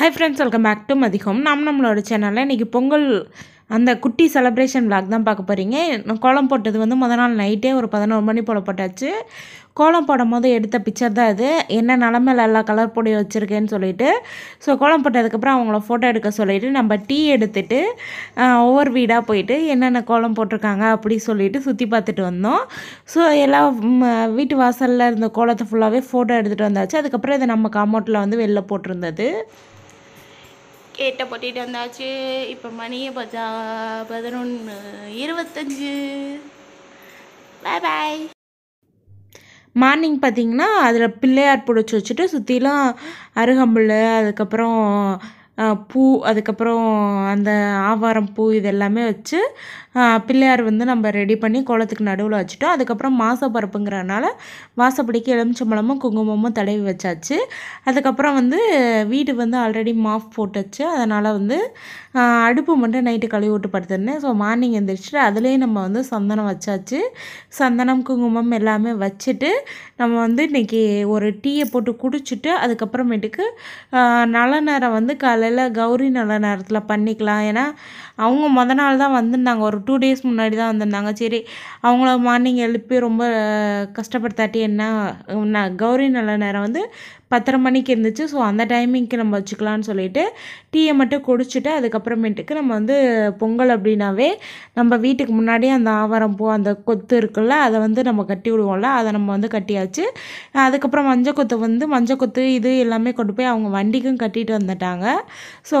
Hi friends welcome back to மதிகம் நாம் நம்மளோட சேனலில் இன்றைக்கி பொங்கல் அந்த குட்டி செலப்ரேஷன் விளாக் தான் பார்க்க போகிறீங்க கோலம் போட்டது வந்து முத நாள் நைட்டே ஒரு பதினோரு மணி போல் போட்டாச்சு கோலம் போடும் போது எடுத்த பிக்சர் தான் இது என்ன நிலமையில எல்லா கலர் பொடி வச்சுருக்கேன்னு சொல்லிட்டு ஸோ கோலம் போட்டதுக்கப்புறம் அவங்கள ஃபோட்டோ எடுக்க சொல்லிவிட்டு நம்ம டீ எடுத்துகிட்டு ஒவ்வொரு வீடாக போயிட்டு என்னென்ன கோலம் போட்டிருக்காங்க அப்படி சொல்லிவிட்டு சுற்றி பார்த்துட்டு வந்தோம் ஸோ எல்லா வீட்டு வாசலில் இருந்த கோலத்தை ஃபுல்லாகவே ஃபோட்டோ எடுத்துகிட்டு வந்தாச்சு அதுக்கப்புறம் இதை நம்ம காமௌண்ட்டில் வந்து வெளில போட்டிருந்தது கேட்ட பொட்டிட்டு வந்தாச்சு இப்போ மணியை பஜா பதினொன்று இருபத்தஞ்சு பாய் பாய் மார்னிங் பார்த்தீங்கன்னா அதில் பிள்ளையார் பிடிச்சி வச்சுட்டு சுற்றிலாம் அருகம்புல் அதுக்கப்புறம் பூ அதுக்கப்புறம் அந்த ஆவாரம் பூ இது எல்லாமே வச்சு பிள்ளையார் வந்து நம்ம ரெடி பண்ணி குளத்துக்கு நடுவில் வச்சுட்டோம் அதுக்கப்புறம் மாசப்பருப்புங்கிறனால வாசப்படிக்கு எலுமிச்சம்பழமும் குங்குமமும் தடவி வச்சாச்சு அதுக்கப்புறம் வந்து வீடு வந்து ஆல்ரெடி மாஃப் போட்டாச்சு அதனால் வந்து அடுப்பு மட்டும் நைட்டு கழுவி விட்டு படுத்துருந்தேன் ஸோ மார்னிங் எழுந்திரிச்சிட்டு அதுலேயே நம்ம வந்து சந்தனம் வச்சாச்சு சந்தனம் குங்குமம் எல்லாமே வச்சுட்டு நம்ம வந்து இன்றைக்கி ஒரு டீயை போட்டு குடிச்சிட்டு அதுக்கப்புறமேட்டுக்கு நல்ல நேரம் வந்து காலையில் க கௌரி நல்ல நேரத்தில் பண்ணிக்கலாம் ஏன்னா அவங்க மொதல் நாள் தான் வந்திருந்தாங்க ஒரு டூ டேஸ் முன்னாடி தான் வந்திருந்தாங்க சரி அவங்கள மார்னிங் எழுப்பி ரொம்ப கஷ்டப்படுத்தாட்டி என்ன கௌரி நல்ல நேரம் வந்து பத்தரை மணிக்கு இருந்துச்சு ஸோ அந்த டைமிங்க்கு நம்ம வச்சுக்கலான்னு சொல்லிட்டு டீயை மட்டும் குடிச்சிட்டு அதுக்கப்புறமேட்டுக்கு நம்ம வந்து பொங்கல் அப்படின்னாவே நம்ம வீட்டுக்கு முன்னாடியே அந்த ஆவாரம் பூ அந்த கொத்து இருக்குல்ல அதை வந்து நம்ம கட்டி விடுவோம்ல அதை நம்ம வந்து கட்டியாச்சு அதுக்கப்புறம் மஞ்சள் கொத்து வந்து மஞ்சள் கொத்து இது எல்லாமே கொண்டு போய் அவங்க வண்டிக்கும் கட்டிட்டு வந்துட்டாங்க ஸோ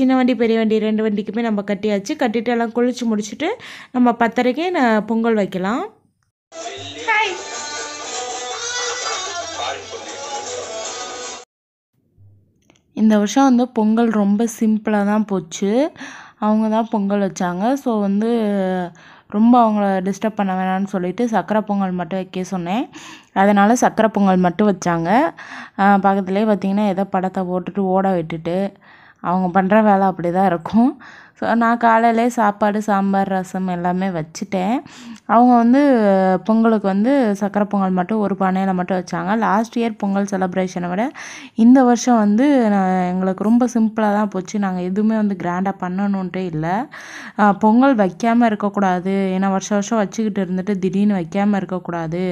சின்ன வண்டி பெரிய வண்டி ரெண்டு வண்டிக்குமே நம்ம கட்டியாச்சு கட்டிட்டு எல்லாம் குளிச்சு முடிச்சுட்டு நம்ம பத்தரைக்கே பொங்கல் வைக்கலாம் Hi. இந்த வருஷம் வந்து பொங்கல் ரொம்ப சிம்பிளாக தான் போச்சு அவங்க தான் பொங்கல் வச்சாங்க ஸோ வந்து ரொம்ப அவங்கள டிஸ்டர்ப் பண்ண வேணாம்னு சொல்லிவிட்டு சக்கரை பொங்கல் மட்டும் வைக்க சொன்னேன் அதனால் சக்கரை பொங்கல் மட்டும் வச்சாங்க பக்கத்துலேயே பார்த்திங்கன்னா ஏதோ படத்தை போட்டுட்டு ஓட விட்டுட்டு அவங்க பண்ணுற வேலை அப்படி தான் இருக்கும் ஸோ நான் காலையிலே சாப்பாடு சாம்பார் ரசம் எல்லாமே வச்சுட்டேன் அவங்க வந்து பொங்கலுக்கு வந்து சக்கரை பொங்கல் மட்டும் ஒரு பானையில் மட்டும் வச்சாங்க லாஸ்ட் இயர் பொங்கல் செலப்ரேஷனை விட இந்த வருஷம் வந்து எங்களுக்கு ரொம்ப சிம்பிளாக தான் போச்சு நாங்கள் எதுவுமே வந்து கிராண்டாக பண்ணணுன்ட்டு இல்லை பொங்கல் வைக்காமல் இருக்கக்கூடாது ஏன்னா வருஷம் வருஷம் வச்சுக்கிட்டு இருந்துட்டு திடீர்னு வைக்காமல் இருக்கக்கூடாது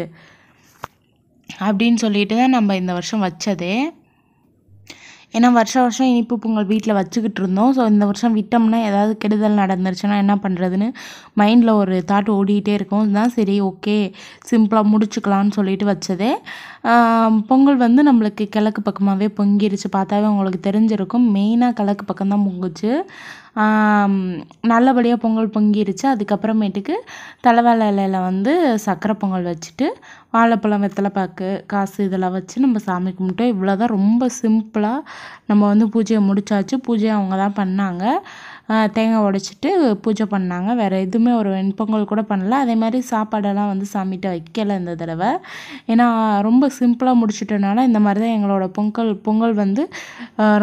அப்படின்னு சொல்லிட்டு தான் நம்ம இந்த வருஷம் வச்சதே ஏன்னா வருஷம் வருஷம் இனிப்பு பொங்கல் வீட்டில் வச்சுக்கிட்டு இருந்தோம் ஸோ இந்த வருஷம் விட்டோம்னா ஏதாவது கெடுதல் நடந்துருச்சுன்னா என்ன பண்ணுறதுன்னு மைண்டில் ஒரு தாட் ஓடிக்கிட்டே இருக்கும் தான் சரி ஓகே சிம்பிளாக முடிச்சுக்கலான்னு சொல்லிட்டு வச்சது பொங்கல் வந்து நம்மளுக்கு கிழக்கு பக்கமாகவே பொங்கிருச்சு பார்த்தாவே உங்களுக்கு தெரிஞ்சிருக்கும் மெயினாக கிழக்கு பக்கம் தான் பொங்குச்சு நல்லபடியாக பொங்கல் பொங்கிடுச்சு அதுக்கப்புறமேட்டுக்கு தலைவாழை இலையில் வந்து சக்கரை பொங்கல் வச்சுட்டு வாழைப்பழம் வெத்தலைப்பாக்கு காசு இதெல்லாம் வச்சு நம்ம சாமி கும்பிட்டோம் இவ்வளோ தான் ரொம்ப சிம்பிளாக நம்ம வந்து பூஜையை முடித்தாச்சு பூஜையை அவங்க தான் பண்ணாங்க தேங்காய் உடச்சிட்டு பூஜை பண்ணாங்க வேறு எதுவுமே ஒரு வெண்பொங்கல் கூட பண்ணல அதே மாதிரி சாப்பாடெல்லாம் வந்து சாமிகிட்ட வைக்கலை இந்த தடவை ஏன்னா ரொம்ப சிம்பிளாக முடிச்சிட்டனால இந்த மாதிரி தான் எங்களோட பொங்கல் பொங்கல் வந்து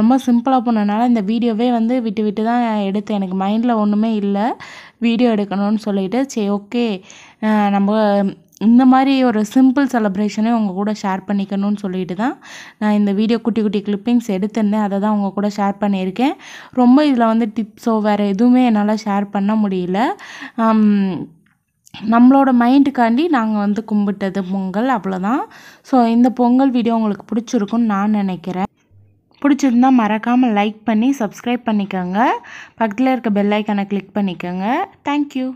ரொம்ப சிம்பிளாக போனதுனால இந்த வீடியோவே வந்து விட்டு விட்டு தான் எடுத்தேன் எனக்கு மைண்டில் ஒன்றுமே இல்லை வீடியோ எடுக்கணும்னு சொல்லிட்டு சரி ஓகே நம்ம இந்த மாதிரி ஒரு சிம்பிள் செலப்ரேஷனே உங்கள் கூட ஷேர் பண்ணிக்கணும்னு சொல்லிட்டு தான் நான் இந்த வீடியோ குட்டி குட்டி கிளிப்பிங்ஸ் எடுத்திருந்தேன் அதை தான் உங்கள் கூட ஷேர் பண்ணியிருக்கேன் ரொம்ப இதில் வந்து டிப்ஸோ வேறு எதுவுமே என்னால் ஷேர் பண்ண முடியல நம்மளோட மைண்டுக்காண்டி நாங்கள் வந்து கும்பிட்டது பொங்கல் அவ்வளோதான் ஸோ இந்த பொங்கல் வீடியோ உங்களுக்கு பிடிச்சிருக்குன்னு நான் நினைக்கிறேன் பிடிச்சிருந்தா மறக்காமல் லைக் பண்ணி சப்ஸ்கிரைப் பண்ணிக்கோங்க பக்கத்தில் இருக்க பெல்லைக்கானை கிளிக் பண்ணிக்கோங்க தேங்க்யூ